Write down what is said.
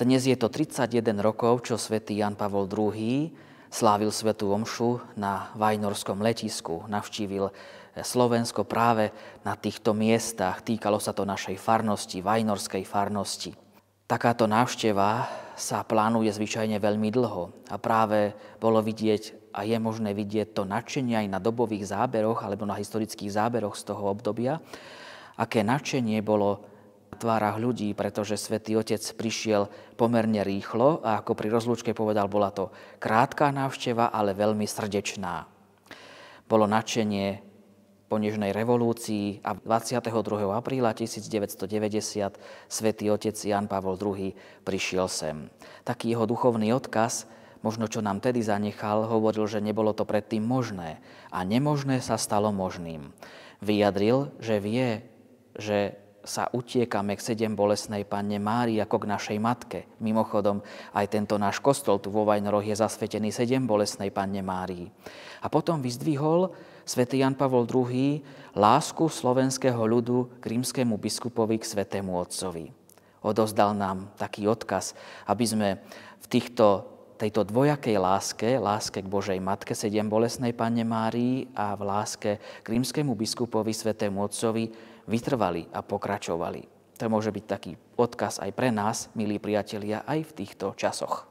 Dnes je to 31 rokov, čo svätý Jan Pavol II slávil svetú omšu na Vajnorskom letisku. Navštívil Slovensko práve na týchto miestach. Týkalo sa to našej farnosti, Vajnorskej farnosti. Takáto návšteva sa plánuje zvyčajne veľmi dlho a práve bolo vidieť a je možné vidieť to nadšenie aj na dobových záberoch alebo na historických záberoch z toho obdobia, aké nadšenie bolo tvárach ľudí, pretože svätý Otec prišiel pomerne rýchlo a ako pri rozlúčke povedal, bola to krátka návšteva, ale veľmi srdečná. Bolo nadšenie po nežnej revolúcii a 22. apríla 1990 svätý Otec Jan Pavol II prišiel sem. Taký jeho duchovný odkaz, možno čo nám tedy zanechal, hovoril, že nebolo to predtým možné a nemožné sa stalo možným. Vyjadril, že vie, že sa utiekame k sedem bolesnej Panne Mári ako k našej matke. Mimochodom, aj tento náš kostol tu vo Vajnoroch je zasvetený sedem bolesnej Panne Mári. A potom vyzdvihol svätý Jan Pavol II lásku slovenského ľudu k rímskému biskupovi k svetému otcovi. Odozdal nám taký odkaz, aby sme v týchto tejto dvojakej láske, láske k Božej Matke, sedem bolesnej Pane Márii a v láske k rímskému biskupovi Svetému Otcovi vytrvali a pokračovali. To môže byť taký odkaz aj pre nás, milí priatelia, aj v týchto časoch.